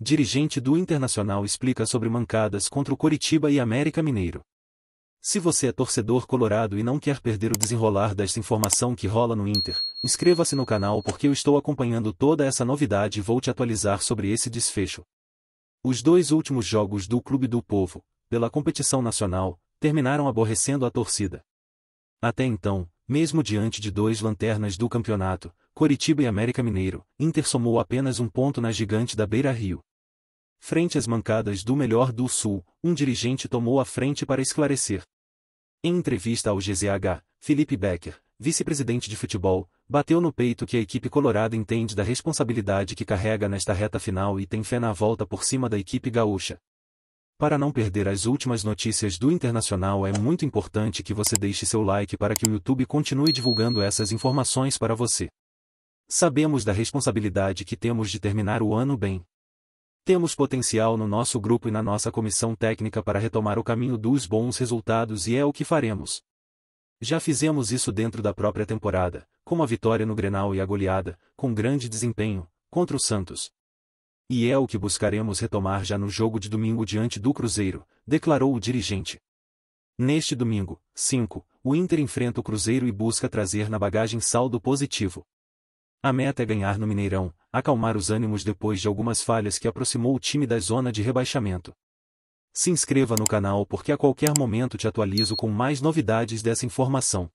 dirigente do Internacional explica sobre mancadas contra o Coritiba e América Mineiro. Se você é torcedor colorado e não quer perder o desenrolar desta informação que rola no Inter, inscreva-se no canal porque eu estou acompanhando toda essa novidade e vou te atualizar sobre esse desfecho. Os dois últimos jogos do Clube do Povo, pela competição nacional, terminaram aborrecendo a torcida. Até então, mesmo diante de dois lanternas do campeonato, Coritiba e América Mineiro, Inter somou apenas um ponto na gigante da Beira Rio frente às mancadas do melhor do Sul, um dirigente tomou a frente para esclarecer. Em entrevista ao GZH, Felipe Becker, vice-presidente de futebol, bateu no peito que a equipe colorada entende da responsabilidade que carrega nesta reta final e tem fé na volta por cima da equipe gaúcha. Para não perder as últimas notícias do Internacional é muito importante que você deixe seu like para que o YouTube continue divulgando essas informações para você. Sabemos da responsabilidade que temos de terminar o ano bem. Temos potencial no nosso grupo e na nossa comissão técnica para retomar o caminho dos bons resultados e é o que faremos. Já fizemos isso dentro da própria temporada, com a vitória no Grenal e a goleada, com grande desempenho, contra o Santos. E é o que buscaremos retomar já no jogo de domingo diante do Cruzeiro, declarou o dirigente. Neste domingo, 5, o Inter enfrenta o Cruzeiro e busca trazer na bagagem saldo positivo. A meta é ganhar no Mineirão, acalmar os ânimos depois de algumas falhas que aproximou o time da zona de rebaixamento. Se inscreva no canal porque a qualquer momento te atualizo com mais novidades dessa informação.